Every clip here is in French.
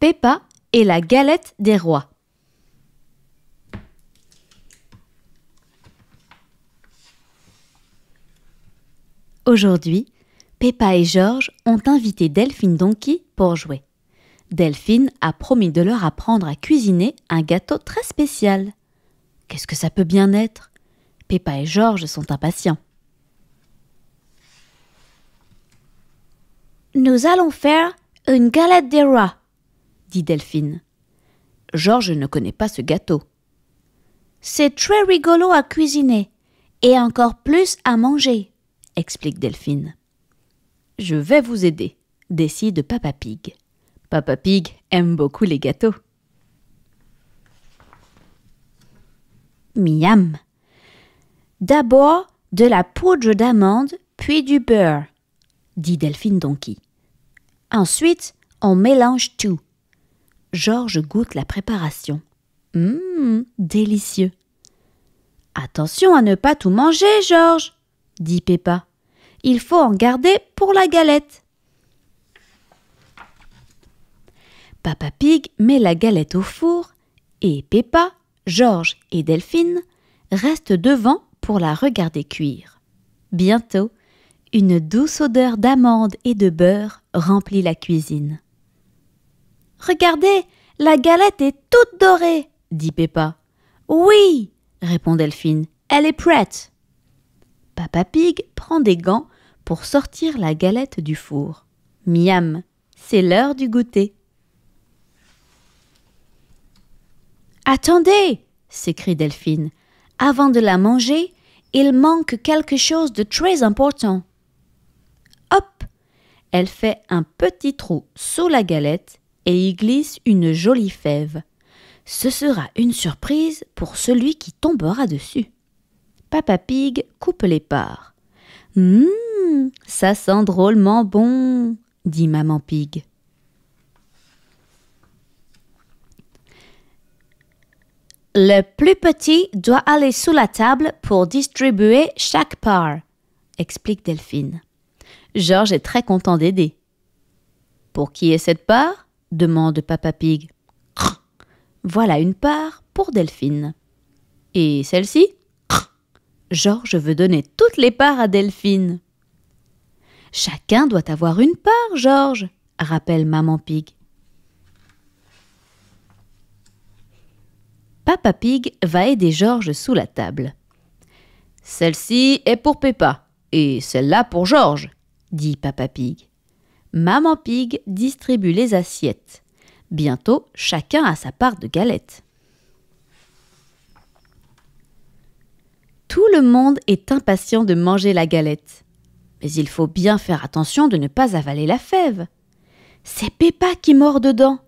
Peppa et la galette des rois. Aujourd'hui, Peppa et Georges ont invité Delphine Donkey pour jouer. Delphine a promis de leur apprendre à cuisiner un gâteau très spécial. Qu'est-ce que ça peut bien être Peppa et Georges sont impatients. Nous allons faire une galette des rois dit Delphine. Georges ne connaît pas ce gâteau. C'est très rigolo à cuisiner et encore plus à manger, explique Delphine. Je vais vous aider, décide Papa Pig. Papa Pig aime beaucoup les gâteaux. Miam. D'abord de la poudre d'amande, puis du beurre, dit Delphine Donkey. Ensuite, on mélange tout. Georges goûte la préparation. Hum, délicieux. Attention à ne pas tout manger, Georges, dit Peppa. Il faut en garder pour la galette. Papa Pig met la galette au four et Peppa, Georges et Delphine restent devant pour la regarder cuire. Bientôt, une douce odeur d'amandes et de beurre remplit la cuisine. Regardez, la galette est toute dorée, dit Peppa. Oui, répond Delphine, elle est prête. Papa Pig prend des gants pour sortir la galette du four. Miam, c'est l'heure du goûter. Attendez, s'écrie Delphine. Avant de la manger, il manque quelque chose de très important. Hop Elle fait un petit trou sous la galette et y glisse une jolie fève. Ce sera une surprise pour celui qui tombera dessus. Papa Pig coupe les parts. Hum, ça sent drôlement bon, dit Maman Pig. Le plus petit doit aller sous la table pour distribuer chaque part, explique Delphine. Georges est très content d'aider. Pour qui est cette part demande Papa Pig. Voilà une part pour Delphine. Et celle-ci Georges veut donner toutes les parts à Delphine. Chacun doit avoir une part, Georges, rappelle Maman Pig. Papa Pig va aider Georges sous la table. Celle-ci est pour Peppa et celle-là pour Georges, dit Papa Pig. Maman Pig distribue les assiettes. Bientôt, chacun a sa part de galette. Tout le monde est impatient de manger la galette. Mais il faut bien faire attention de ne pas avaler la fève. C'est Peppa qui mord dedans.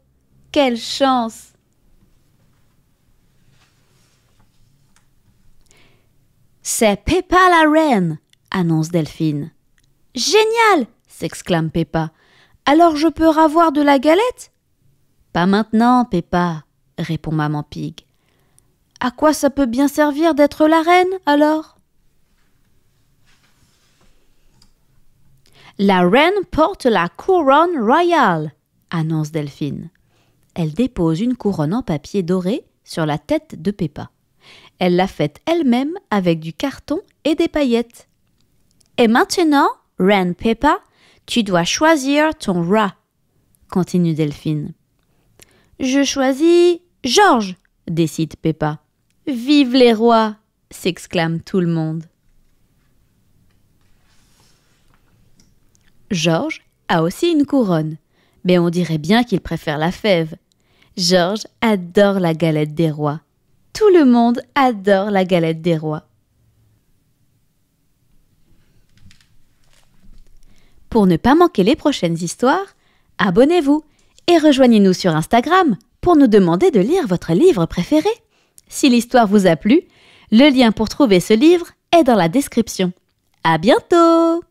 Quelle chance C'est Peppa la reine, annonce Delphine. Génial s'exclame Peppa. Alors je peux ravoir de la galette Pas maintenant, Peppa, répond Maman Pig. À quoi ça peut bien servir d'être la reine, alors La reine porte la couronne royale, annonce Delphine. Elle dépose une couronne en papier doré sur la tête de Peppa. Elle la faite elle-même avec du carton et des paillettes. Et maintenant, reine Peppa, tu dois choisir ton rat, continue Delphine. Je choisis Georges, décide Peppa. Vive les rois s'exclame tout le monde. Georges a aussi une couronne, mais on dirait bien qu'il préfère la fève. Georges adore la galette des rois. Tout le monde adore la galette des rois. Pour ne pas manquer les prochaines histoires, abonnez-vous et rejoignez-nous sur Instagram pour nous demander de lire votre livre préféré. Si l'histoire vous a plu, le lien pour trouver ce livre est dans la description. À bientôt!